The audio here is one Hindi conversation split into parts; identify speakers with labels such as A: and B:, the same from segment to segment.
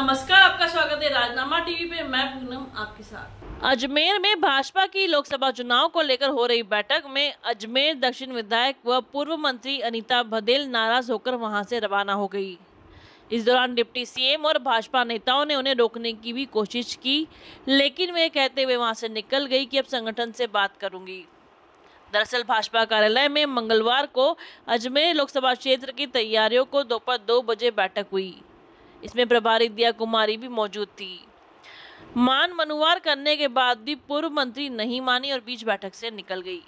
A: नमस्कार आपका स्वागत है राजनामा टीवी पे मैं पूनम आपके साथ अजमेर में भाजपा की लोकसभा चुनाव को लेकर हो रही बैठक में अजमेर दक्षिण विधायक व पूर्व मंत्री अनीता भदेल नाराज होकर वहां से रवाना हो गई इस दौरान डिप्टी सीएम और भाजपा नेताओं ने उन्हें रोकने की भी कोशिश की लेकिन वे कहते हुए वहां से निकल गई कि अब संगठन से बात करूंगी दरअसल भाजपा कार्यालय में मंगलवार को अजमेर लोकसभा क्षेत्र की तैयारियों को दोपहर दो बजे बैठक हुई इसमें प्रभारी दिया कुमारी भी मौजूद थी मान मनुवार करने के बाद भी पूर्व मंत्री नहीं मानी और बीच बैठक से निकल गई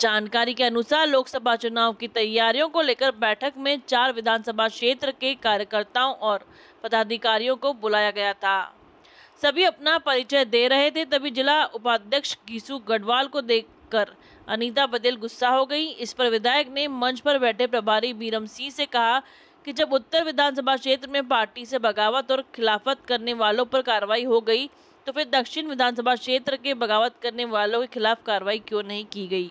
A: जानकारी के अनुसार लोकसभा चुनाव की तैयारियों को लेकर बैठक में चार विधानसभा क्षेत्र के कार्यकर्ताओं और पदाधिकारियों को बुलाया गया था सभी अपना परिचय दे रहे थे तभी जिला उपाध्यक्ष गीसु गढ़वाल को देखकर अनीता बदेल गुस्सा हो गई इस पर विधायक ने मंच पर बैठे प्रभारी बीरम सिंह से कहा कि जब उत्तर विधानसभा क्षेत्र में पार्टी से बगावत और खिलाफत करने वालों पर कार्रवाई हो गई तो फिर दक्षिण विधानसभा क्षेत्र के बगावत करने वालों के खिलाफ कार्रवाई क्यों नहीं की गई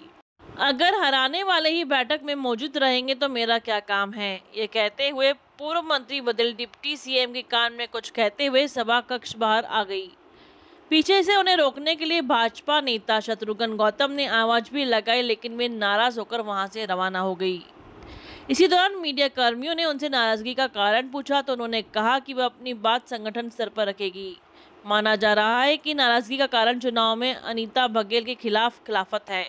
A: अगर हराने वाले ही बैठक में मौजूद रहेंगे तो मेरा क्या काम है ये कहते हुए पूर्व मंत्री बदल डिप्टी सीएम के कान में कुछ कहते हुए सभा कक्ष बाहर आ गई पीछे से उन्हें रोकने के लिए भाजपा नेता शत्रुघ्न गौतम ने आवाज भी लगाई लेकिन वे नाराज होकर वहां से रवाना हो गई इसी दौरान मीडिया कर्मियों ने उनसे नाराजगी का कारण पूछा तो उन्होंने कहा कि वह अपनी बात संगठन स्तर पर रखेगी माना जा रहा है कि नाराजगी का कारण चुनाव में अनीता बघेल के खिलाफ खिलाफत है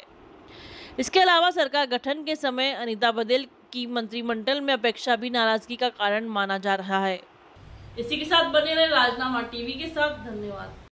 A: इसके अलावा सरकार गठन के समय अनीता बघेल की मंत्रिमंडल में अपेक्षा भी नाराजगी का कारण माना जा रहा है इसी के साथ बने रहे राजनामा टीवी के साथ धन्यवाद